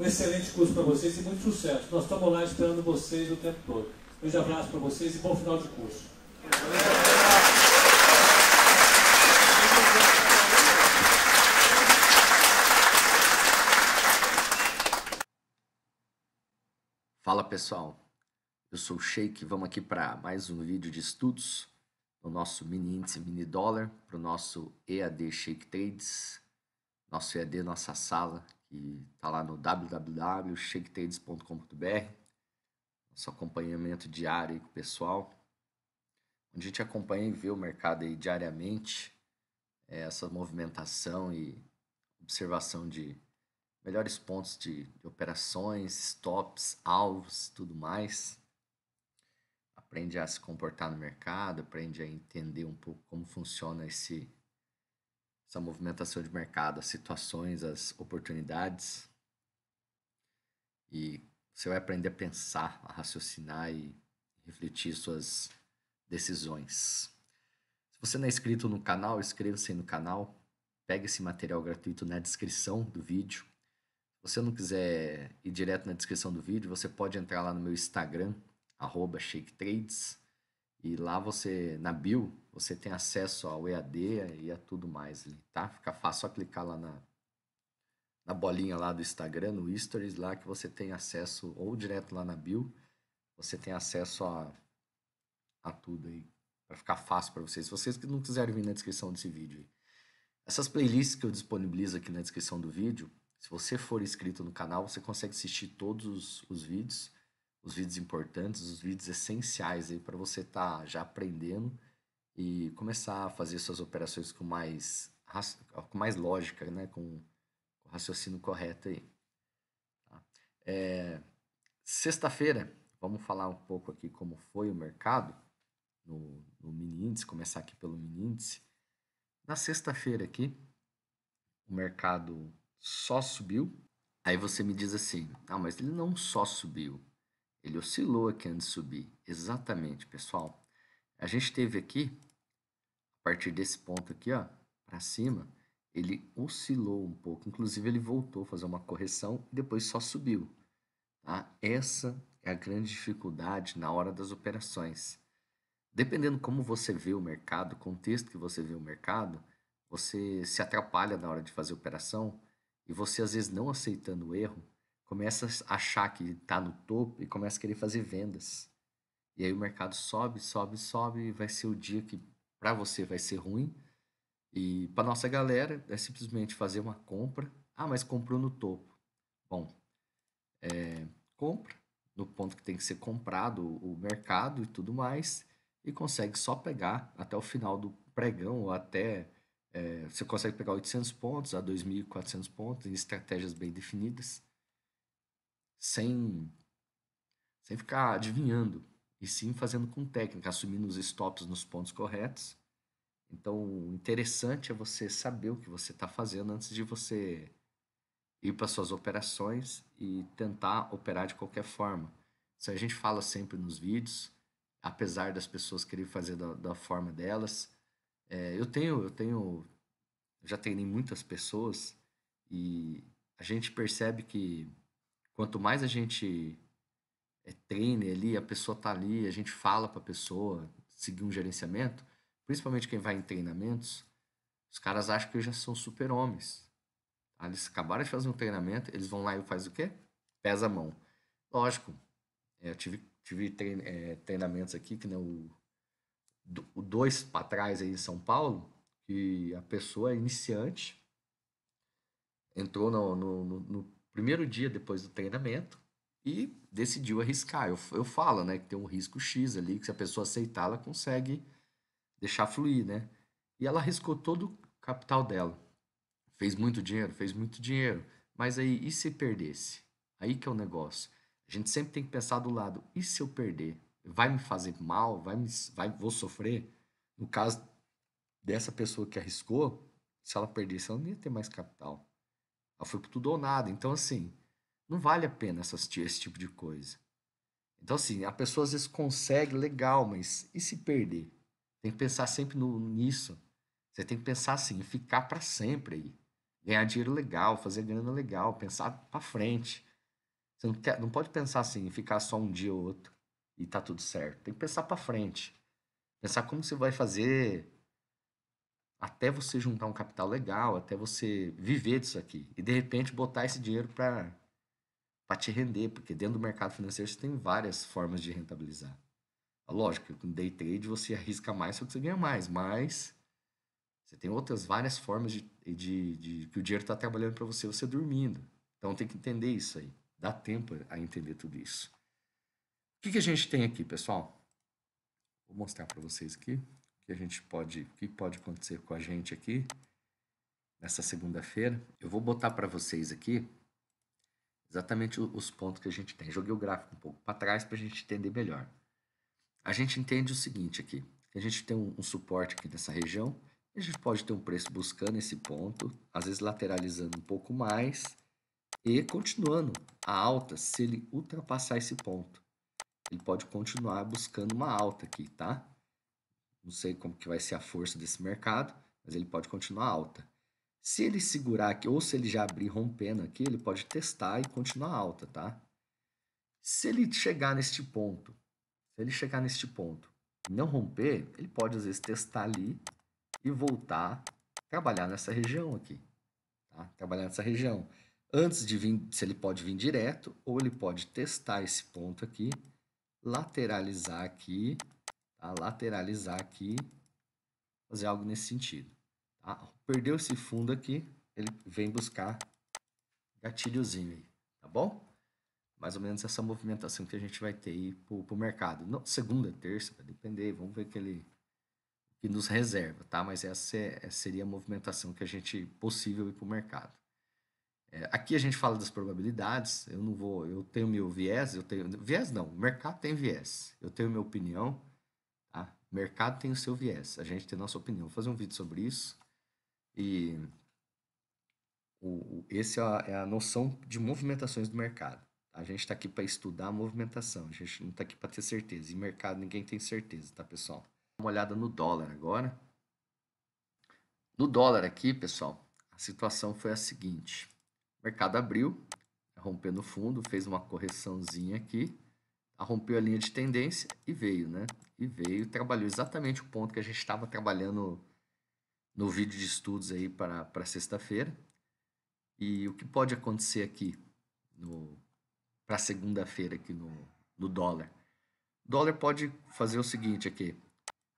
Um excelente curso para vocês e muito sucesso. Nós estamos lá esperando vocês o tempo todo. Um grande abraço para vocês e bom final de curso. Fala pessoal, eu sou o Sheik, vamos aqui para mais um vídeo de estudos no nosso mini índice mini dólar, para o nosso EAD Shake Trades, nosso EAD, nossa sala que está lá no www.shaketades.com.br, nosso acompanhamento diário aí com o pessoal, onde a gente acompanha e vê o mercado aí diariamente, é, essa movimentação e observação de melhores pontos de, de operações, stops, alvos, tudo mais. Aprende a se comportar no mercado, aprende a entender um pouco como funciona esse essa movimentação de mercado, as situações, as oportunidades. E você vai aprender a pensar, a raciocinar e refletir suas decisões. Se você não é inscrito no canal, inscreva-se no canal. Pegue esse material gratuito na descrição do vídeo. Se você não quiser ir direto na descrição do vídeo, você pode entrar lá no meu Instagram, shake e lá você, na bio, você tem acesso ao EAD e a tudo mais ali, tá? Fica fácil só clicar lá na, na bolinha lá do Instagram, no Stories lá, que você tem acesso, ou direto lá na bio, você tem acesso a, a tudo aí. Pra ficar fácil para vocês. Se vocês que não quiserem vir na descrição desse vídeo aí. Essas playlists que eu disponibilizo aqui na descrição do vídeo, se você for inscrito no canal, você consegue assistir todos os, os vídeos os vídeos importantes, os vídeos essenciais aí para você estar tá já aprendendo e começar a fazer suas operações com mais, com mais lógica, né? com, com raciocínio correto aí. Tá? É, Sexta-feira, vamos falar um pouco aqui como foi o mercado no, no mini índice, começar aqui pelo mini índice. Na sexta-feira aqui, o mercado só subiu. Aí você me diz assim, ah, mas ele não só subiu, ele oscilou aqui antes de subir. Exatamente, pessoal. A gente teve aqui, a partir desse ponto aqui, ó, para cima, ele oscilou um pouco. Inclusive, ele voltou a fazer uma correção e depois só subiu. Tá? Essa é a grande dificuldade na hora das operações. Dependendo como você vê o mercado, o contexto que você vê o mercado, você se atrapalha na hora de fazer operação e você, às vezes, não aceitando o erro, começa a achar que está no topo e começa a querer fazer vendas. E aí o mercado sobe, sobe, sobe, e vai ser o dia que para você vai ser ruim. E para nossa galera é simplesmente fazer uma compra. Ah, mas comprou no topo. Bom, é, compra no ponto que tem que ser comprado o mercado e tudo mais e consegue só pegar até o final do pregão ou até é, você consegue pegar 800 pontos a 2.400 pontos em estratégias bem definidas sem, sem ficar adivinhando, e sim fazendo com técnica, assumindo os stops nos pontos corretos. Então, o interessante é você saber o que você está fazendo antes de você ir para suas operações e tentar operar de qualquer forma. Isso a gente fala sempre nos vídeos, apesar das pessoas quererem fazer da, da forma delas. É, eu tenho, eu tenho, já tenho muitas pessoas e a gente percebe que Quanto mais a gente é, treine ali, a pessoa tá ali, a gente fala para a pessoa seguir um gerenciamento, principalmente quem vai em treinamentos, os caras acham que já são super-homens. Eles acabaram de fazer um treinamento, eles vão lá e faz o quê? Pesa a mão. Lógico, é, eu tive, tive trein, é, treinamentos aqui, que nem o, dois para trás aí em São Paulo, que a pessoa iniciante entrou no, no, no, primeiro dia depois do treinamento e decidiu arriscar. Eu, eu falo, né, que tem um risco X ali, que se a pessoa aceitar, ela consegue deixar fluir, né? E ela arriscou todo o capital dela. Fez muito dinheiro, fez muito dinheiro. Mas aí, e se perdesse? Aí que é o negócio. A gente sempre tem que pensar do lado, e se eu perder? Vai me fazer mal? Vai me, vai, vou sofrer? No caso dessa pessoa que arriscou, se ela perdesse, ela não ia ter mais capital. Ela foi tudo ou nada. Então, assim, não vale a pena assistir esse tipo de coisa. Então, assim, a pessoa às vezes consegue, legal, mas e se perder? Tem que pensar sempre no, nisso. Você tem que pensar assim, ficar para sempre aí. Ganhar dinheiro legal, fazer grana legal, pensar para frente. Você não, quer, não pode pensar assim, ficar só um dia ou outro e tá tudo certo. Tem que pensar para frente. Pensar como você vai fazer até você juntar um capital legal, até você viver disso aqui. E de repente botar esse dinheiro para te render, porque dentro do mercado financeiro você tem várias formas de rentabilizar. Lógico, com day trade você arrisca mais só que você ganha mais, mas você tem outras várias formas de, de, de que o dinheiro está trabalhando para você, você dormindo. Então tem que entender isso aí. Dá tempo a entender tudo isso. O que, que a gente tem aqui, pessoal? Vou mostrar para vocês aqui que a gente pode, que pode acontecer com a gente aqui nessa segunda-feira. Eu vou botar para vocês aqui exatamente os pontos que a gente tem. Joguei o gráfico um pouco para trás para a gente entender melhor. A gente entende o seguinte aqui, a gente tem um, um suporte aqui nessa região, a gente pode ter um preço buscando esse ponto, às vezes lateralizando um pouco mais e continuando a alta se ele ultrapassar esse ponto. Ele pode continuar buscando uma alta aqui, tá? Não sei como que vai ser a força desse mercado, mas ele pode continuar alta. Se ele segurar aqui, ou se ele já abrir rompendo aqui, ele pode testar e continuar alta, tá? Se ele chegar neste ponto, se ele chegar neste ponto e não romper, ele pode às vezes testar ali e voltar trabalhar nessa região aqui. Tá? Trabalhar nessa região. Antes de vir, se ele pode vir direto, ou ele pode testar esse ponto aqui, lateralizar aqui Tá? Lateralizar aqui, fazer algo nesse sentido. Tá? Perdeu esse fundo aqui, ele vem buscar gatilhozinho aí, tá bom? Mais ou menos essa movimentação que a gente vai ter aí pro, pro mercado. segunda, terça, vai depender, vamos ver que ele que nos reserva, tá? Mas essa, é, essa seria a movimentação que a gente possível ir pro mercado. É, aqui a gente fala das probabilidades, eu não vou, eu tenho meu viés, eu tenho viés não, o mercado tem viés. Eu tenho minha opinião, mercado tem o seu viés, a gente tem a nossa opinião. Vou fazer um vídeo sobre isso. E o, o esse é a, é a, noção de movimentações do mercado. A gente está aqui para estudar a movimentação, a gente não está aqui para ter certeza. E mercado ninguém tem certeza, tá, pessoal? Uma olhada no dólar agora. No dólar aqui, pessoal, a situação foi a seguinte. O mercado abriu, tá rompendo no fundo, fez uma correçãozinha aqui, tá, rompeu a linha de tendência e veio, né? e veio trabalhou exatamente o ponto que a gente estava trabalhando no vídeo de estudos aí para sexta-feira. E o que pode acontecer aqui para segunda-feira aqui no, no dólar? O dólar pode fazer o seguinte aqui.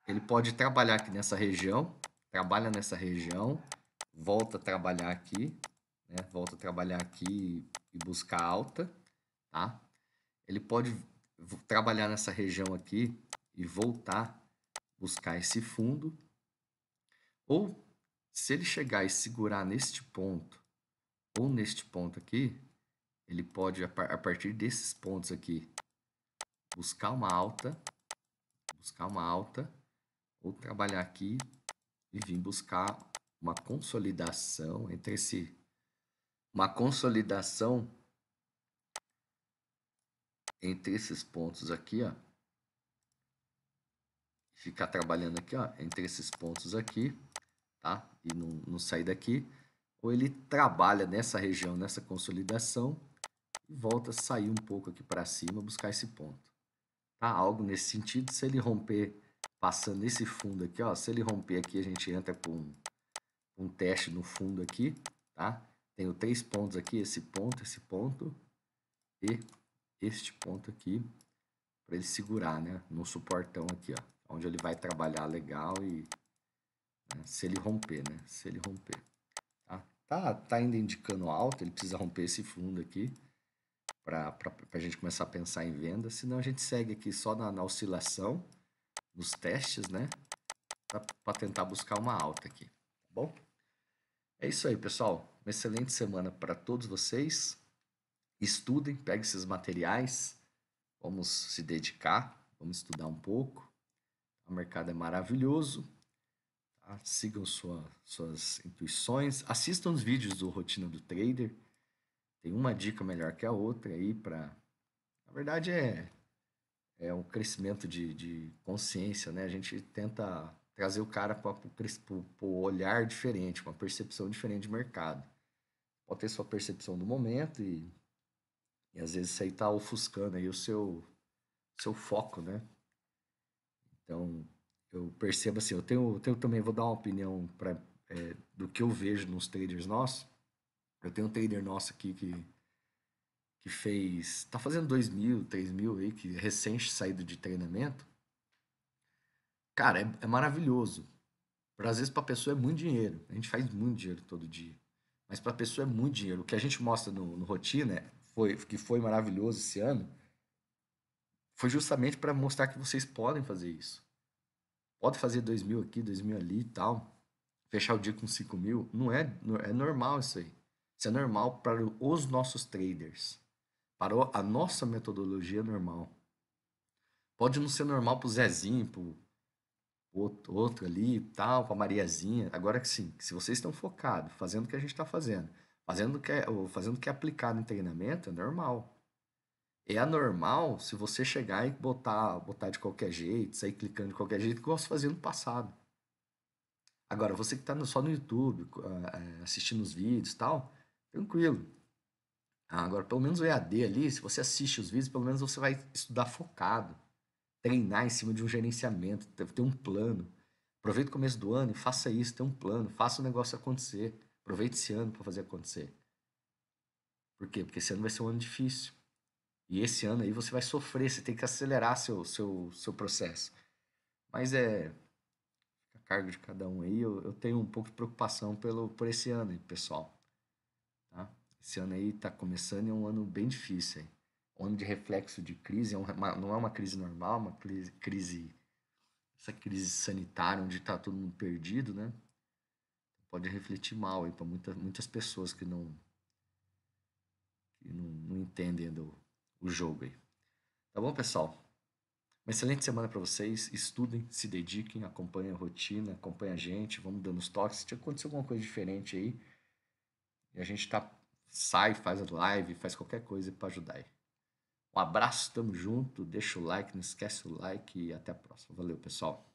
Ele pode trabalhar aqui nessa região, trabalha nessa região, volta a trabalhar aqui, né? Volta a trabalhar aqui e buscar alta, tá? Ele pode trabalhar nessa região aqui, e voltar buscar esse fundo, ou se ele chegar e segurar neste ponto ou neste ponto aqui, ele pode, a partir desses pontos aqui, buscar uma alta, buscar uma alta, ou trabalhar aqui e vir buscar uma consolidação entre esse, uma consolidação entre esses pontos aqui, ó, ficar trabalhando aqui, ó, entre esses pontos aqui, tá? E não, não sair daqui. Ou ele trabalha nessa região, nessa consolidação, e volta a sair um pouco aqui para cima, buscar esse ponto. Tá? Algo nesse sentido, se ele romper, passando esse fundo aqui, ó, se ele romper aqui, a gente entra com um teste no fundo aqui, tá? Tenho três pontos aqui, esse ponto, esse ponto e este ponto aqui, para ele segurar, né? No suportão aqui, ó onde ele vai trabalhar legal e né, se ele romper, né? Se ele romper. Tá, tá, tá ainda indicando alta, ele precisa romper esse fundo aqui para a gente começar a pensar em venda, senão a gente segue aqui só na, na oscilação, nos testes, né? Para tentar buscar uma alta aqui, tá bom? É isso aí, pessoal. Uma excelente semana para todos vocês. Estudem, peguem esses materiais, vamos se dedicar, vamos estudar um pouco o mercado é maravilhoso. Tá? Sigam sua, suas intuições. Assistam os vídeos do Rotina do Trader. Tem uma dica melhor que a outra aí para. Na verdade, é, é um crescimento de, de consciência, né? A gente tenta trazer o cara para o olhar diferente, uma percepção diferente de mercado. Pode ter sua percepção do momento e, e às vezes isso aí está ofuscando aí o seu, seu foco, né? Então, eu percebo assim, eu tenho, eu tenho também, vou dar uma opinião pra, é, do que eu vejo nos traders nossos. Eu tenho um trader nosso aqui que, que fez, tá fazendo 2 mil, 3 mil aí, que é recém saído de treinamento. Cara, é, é maravilhoso. Pra, às vezes para a pessoa é muito dinheiro. A gente faz muito dinheiro todo dia. Mas para a pessoa é muito dinheiro. O que a gente mostra no, no Rotina, é, foi, que foi maravilhoso esse ano, foi justamente para mostrar que vocês podem fazer isso. Pode fazer 2 mil aqui, 2 mil ali e tal. Fechar o dia com 5 mil. Não é, é normal isso aí. Isso é normal para os nossos traders. Para a nossa metodologia normal. Pode não ser normal para o Zezinho, para outro, outro ali e tal, para a Mariazinha. Agora que sim, se vocês estão focados, fazendo o que a gente está fazendo, fazendo o que, é, fazendo o que é aplicado em treinamento, é normal é anormal se você chegar e botar, botar de qualquer jeito, sair clicando de qualquer jeito, como eu fazia no passado. Agora, você que está só no YouTube, ah, é, assistindo os vídeos e tal, tranquilo. Ah, agora, pelo menos o EAD ali, se você assiste os vídeos, pelo menos você vai estudar focado, treinar em cima de um gerenciamento, ter um plano. Aproveite o começo do ano e faça isso, tenha um plano, faça o negócio acontecer. Aproveite esse ano para fazer acontecer. Por quê? Porque esse ano vai ser um ano difícil. E esse ano aí você vai sofrer, você tem que acelerar seu, seu, seu processo. Mas é a cargo de cada um aí. Eu, eu tenho um pouco de preocupação pelo, por esse ano, aí pessoal. Tá? Esse ano aí está começando e é um ano bem difícil. Aí. Um ano de reflexo de crise, é uma, não é uma crise normal, é uma crise, crise essa crise sanitária onde está todo mundo perdido, né? Pode refletir mal aí para muita, muitas pessoas que não que não, não entendem do, o jogo aí. Tá bom, pessoal? Uma excelente semana para vocês. Estudem, se dediquem, acompanhem a rotina, acompanhem a gente, vamos dando os toques. Se acontecer alguma coisa diferente aí, e a gente tá, sai, faz a live, faz qualquer coisa para ajudar aí. Um abraço, tamo junto, deixa o like, não esquece o like e até a próxima. Valeu, pessoal.